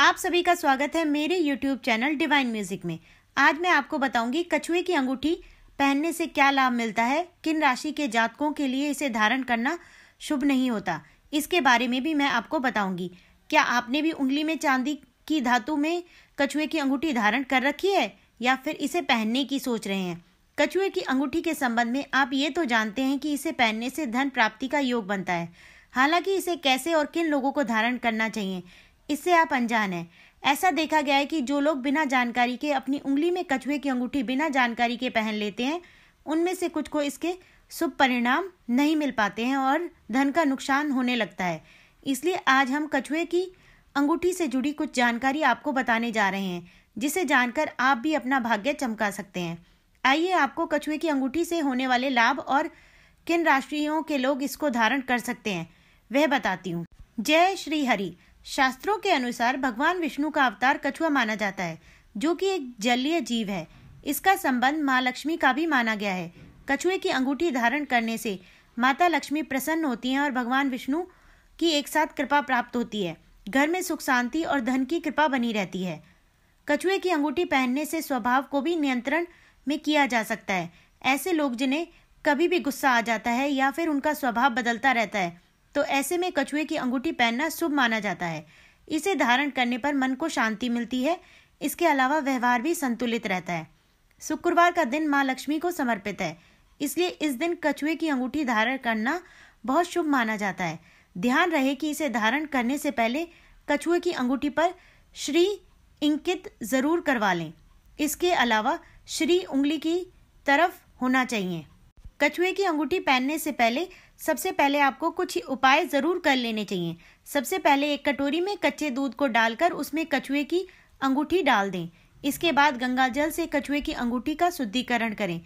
आप सभी का स्वागत है मेरे YouTube चैनल डिवाइन म्यूजिक में आज मैं आपको बताऊंगी कछुए की अंगूठी पहनने से क्या लाभ मिलता है किन राशि के जातकों के लिए इसे धारण करना शुभ नहीं होता इसके बारे में भी मैं आपको बताऊंगी क्या आपने भी उंगली में चांदी की धातु में कछुए की अंगूठी धारण कर रखी है या फिर इसे पहनने की सोच रहे हैं कछुए की अंगूठी के संबंध में आप ये तो जानते हैं कि इसे पहनने से धन प्राप्ति का योग बनता है हालांकि इसे कैसे और किन लोगों को धारण करना चाहिए इससे आप अनजान हैं ऐसा देखा गया है कि जो लोग बिना जानकारी के अपनी उंगली में कछुए की अंगूठी बिना जानकारी के पहन लेते हैं उनमें से कुछ को इसके शुभ परिणाम नहीं मिल पाते हैं और धन का नुकसान होने लगता है इसलिए आज हम कछुए की अंगूठी से जुड़ी कुछ जानकारी आपको बताने जा रहे हैं जिसे जानकर आप भी अपना भाग्य चमका सकते हैं आइए आपको कछुए की अंगूठी से होने वाले लाभ और किन राशियों के लोग इसको धारण कर सकते हैं वह बताती हूँ जय श्री हरि शास्त्रों के अनुसार भगवान विष्णु का अवतार कछुआ माना जाता है जो कि एक जलीय जीव है इसका संबंध माँ लक्ष्मी का भी माना गया है कछुए की अंगूठी धारण करने से माता लक्ष्मी प्रसन्न होती हैं और भगवान विष्णु की एक साथ कृपा प्राप्त होती है घर में सुख शांति और धन की कृपा बनी रहती है कछुए की अंगूठी पहनने से स्वभाव को भी नियंत्रण में किया जा सकता है ऐसे लोग जिन्हें कभी भी गुस्सा आ जाता है या फिर उनका स्वभाव बदलता रहता है तो ऐसे में कछुए की अंगूठी पहनना शुभ माना जाता है इसे धारण करने पर मन को शांति मिलती है इसके अलावा व्यवहार भी संतुलित रहता है शुक्रवार का दिन माँ लक्ष्मी को समर्पित है इसलिए इस दिन कछुए की अंगूठी धारण करना बहुत शुभ माना जाता है ध्यान रहे कि इसे धारण करने से पहले कछुए की अंगूठी पर श्री इंकित ज़रूर करवा लें इसके अलावा श्री उंगली की तरफ होना चाहिए कछुए की अंगूठी पहनने से पहले सबसे पहले आपको कुछ उपाय ज़रूर कर लेने चाहिए सबसे पहले एक कटोरी में कच्चे दूध को डालकर उसमें कछुए की अंगूठी डाल दें इसके बाद गंगा जल से कछुए की अंगूठी का शुद्धिकरण करें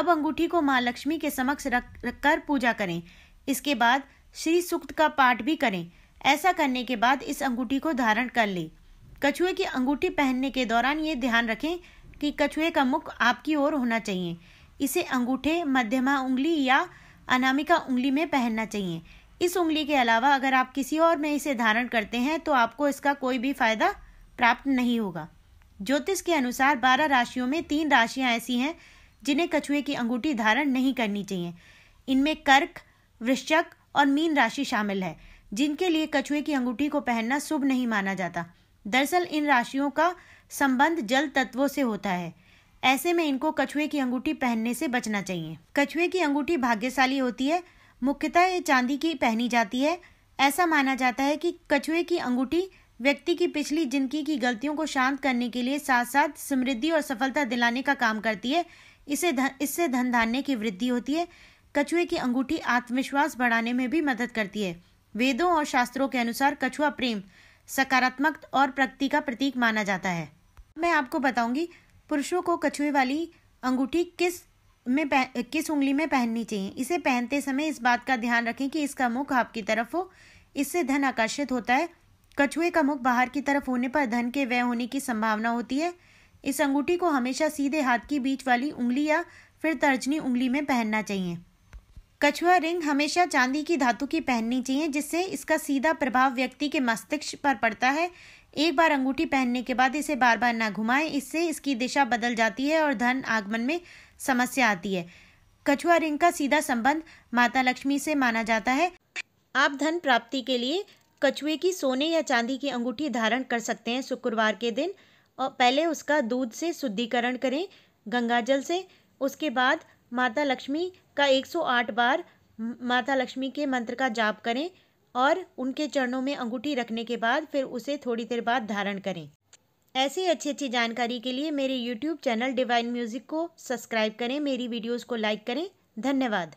अब अंगूठी को माँ लक्ष्मी के समक्ष रख कर पूजा करें इसके बाद श्री सूक्त का पाठ भी करें ऐसा करने के बाद इस अंगूठी को धारण कर लें कछुए की अंगूठी पहनने के दौरान ये ध्यान रखें कि कछुए का मुख आपकी ओर होना चाहिए इसे अंगूठे मध्यमा उंगली या अनामिका उंगली में पहनना चाहिए इस उंगली के अलावा अगर आप किसी और में इसे धारण करते हैं तो आपको इसका कोई भी फायदा प्राप्त नहीं होगा ज्योतिष के अनुसार बारह राशियों में तीन राशियां ऐसी हैं जिन्हें कछुए की अंगूठी धारण नहीं करनी चाहिए इनमें कर्क वृश्चक और मीन राशि शामिल है जिनके लिए कछुए की अंगूठी को पहनना शुभ नहीं माना जाता दरअसल इन राशियों का संबंध जल तत्वों से होता है ऐसे में इनको कछुए की अंगूठी पहनने से बचना चाहिए कछुए की अंगूठी भाग्यशाली होती है मुख्यतः ये चांदी की पहनी जाती है ऐसा माना जाता है कि कछुए की अंगूठी व्यक्ति की पिछली जिंदगी की गलतियों को शांत करने के लिए साथ साथ समृद्धि और सफलता दिलाने का काम करती है इसे धन इससे धन धान्य की वृद्धि होती है कछुए की अंगूठी आत्मविश्वास बढ़ाने में भी मदद करती है वेदों और शास्त्रों के अनुसार कछुआ प्रेम सकारात्मक और प्रगति का प्रतीक माना जाता है मैं आपको बताऊंगी पुरुषों को कछुए वाली अंगूठी किस में किस उंगली में पहननी चाहिए इसे पहनते समय इस बात का ध्यान रखें कि इसका मुख आपकी तरफ हो इससे धन आकर्षित होता है कछुए का मुख बाहर की तरफ होने पर धन के व्यय होने की संभावना होती है इस अंगूठी को हमेशा सीधे हाथ की बीच वाली उंगली या फिर तर्जनी उंगली में पहनना चाहिए कछुआ रिंग हमेशा चांदी की धातु की पहननी चाहिए जिससे इसका सीधा प्रभाव व्यक्ति के मस्तिष्क पर पड़ता है एक बार अंगूठी पहनने के बाद इसे बार बार ना घुमाएं इससे इसकी दिशा बदल जाती है और धन आगमन में समस्या आती है कछुआ रिंग का सीधा संबंध माता लक्ष्मी से माना जाता है आप धन प्राप्ति के लिए कछुए की सोने या चांदी की अंगूठी धारण कर सकते हैं शुक्रवार के दिन और पहले उसका दूध से शुद्धिकरण करें गंगाजल से उसके बाद माता लक्ष्मी का 108 बार माता लक्ष्मी के मंत्र का जाप करें और उनके चरणों में अंगूठी रखने के बाद फिर उसे थोड़ी देर बाद धारण करें ऐसी अच्छी अच्छी जानकारी के लिए मेरे यूट्यूब चैनल डिवाइन म्यूज़िक को सब्सक्राइब करें मेरी वीडियोज़ को लाइक करें धन्यवाद